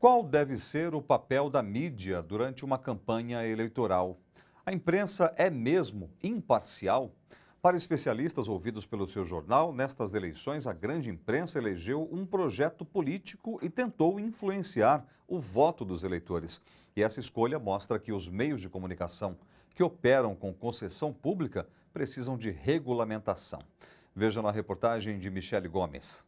Qual deve ser o papel da mídia durante uma campanha eleitoral? A imprensa é mesmo imparcial? Para especialistas ouvidos pelo seu jornal, nestas eleições a grande imprensa elegeu um projeto político e tentou influenciar o voto dos eleitores. E essa escolha mostra que os meios de comunicação que operam com concessão pública precisam de regulamentação. Veja na reportagem de Michele Gomes.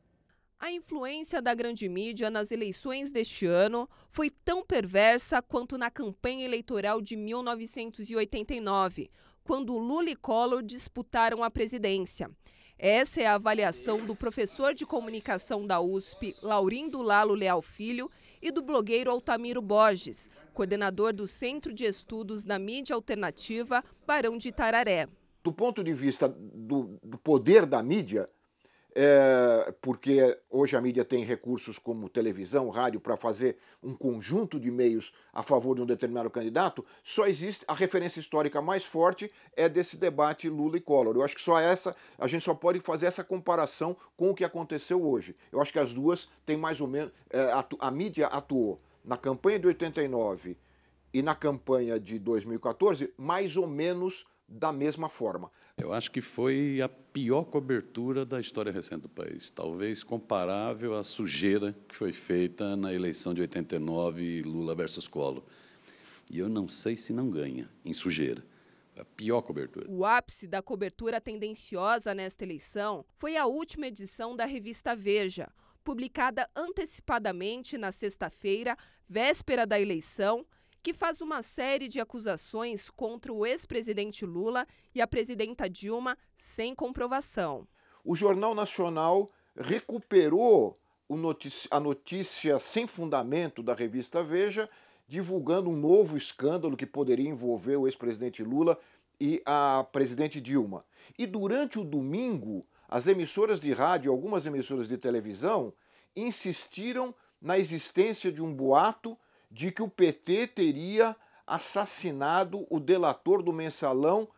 A influência da grande mídia nas eleições deste ano foi tão perversa quanto na campanha eleitoral de 1989, quando Lula e Collor disputaram a presidência. Essa é a avaliação do professor de comunicação da USP, Laurindo Lalo Leal Filho, e do blogueiro Altamiro Borges, coordenador do Centro de Estudos da Mídia Alternativa, Barão de Tararé. Do ponto de vista do, do poder da mídia, é, porque hoje a mídia tem recursos como televisão, rádio, para fazer um conjunto de meios a favor de um determinado candidato, só existe a referência histórica mais forte é desse debate Lula e Collor. Eu acho que só essa, a gente só pode fazer essa comparação com o que aconteceu hoje. Eu acho que as duas têm mais ou menos. É, a, a mídia atuou na campanha de 89 e na campanha de 2014, mais ou menos da mesma forma. Eu acho que foi a pior cobertura da história recente do país, talvez comparável à sujeira que foi feita na eleição de 89 Lula versus Collor. E eu não sei se não ganha em sujeira. A pior cobertura. O ápice da cobertura tendenciosa nesta eleição foi a última edição da revista Veja, publicada antecipadamente na sexta-feira, véspera da eleição, que faz uma série de acusações contra o ex-presidente Lula e a presidenta Dilma sem comprovação. O Jornal Nacional recuperou a notícia sem fundamento da revista Veja, divulgando um novo escândalo que poderia envolver o ex-presidente Lula e a presidente Dilma. E durante o domingo, as emissoras de rádio e algumas emissoras de televisão insistiram na existência de um boato de que o PT teria assassinado o delator do mensalão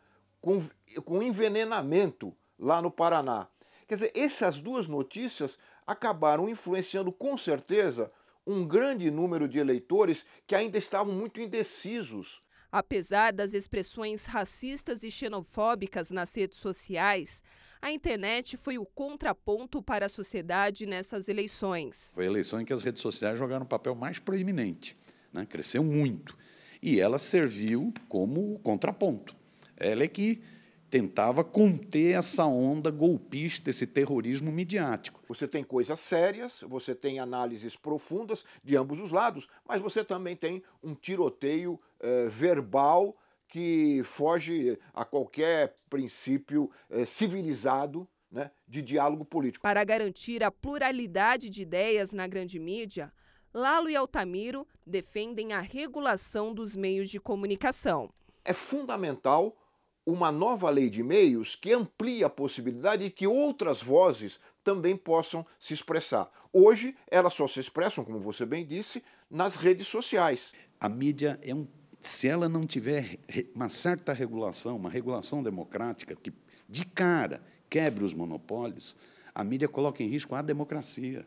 com, com envenenamento lá no Paraná. Quer dizer, essas duas notícias acabaram influenciando com certeza um grande número de eleitores que ainda estavam muito indecisos. Apesar das expressões racistas e xenofóbicas nas redes sociais, a internet foi o contraponto para a sociedade nessas eleições. Foi a eleição em que as redes sociais jogaram um papel mais proeminente, né? cresceu muito. E ela serviu como contraponto. Ela é que tentava conter essa onda golpista, esse terrorismo midiático. Você tem coisas sérias, você tem análises profundas de ambos os lados, mas você também tem um tiroteio eh, verbal que foge a qualquer princípio eh, civilizado né, de diálogo político. Para garantir a pluralidade de ideias na grande mídia, Lalo e Altamiro defendem a regulação dos meios de comunicação. É fundamental uma nova lei de meios que amplie a possibilidade de que outras vozes também possam se expressar. Hoje, elas só se expressam, como você bem disse, nas redes sociais. A mídia é um se ela não tiver uma certa regulação, uma regulação democrática que de cara quebre os monopólios, a mídia coloca em risco a democracia.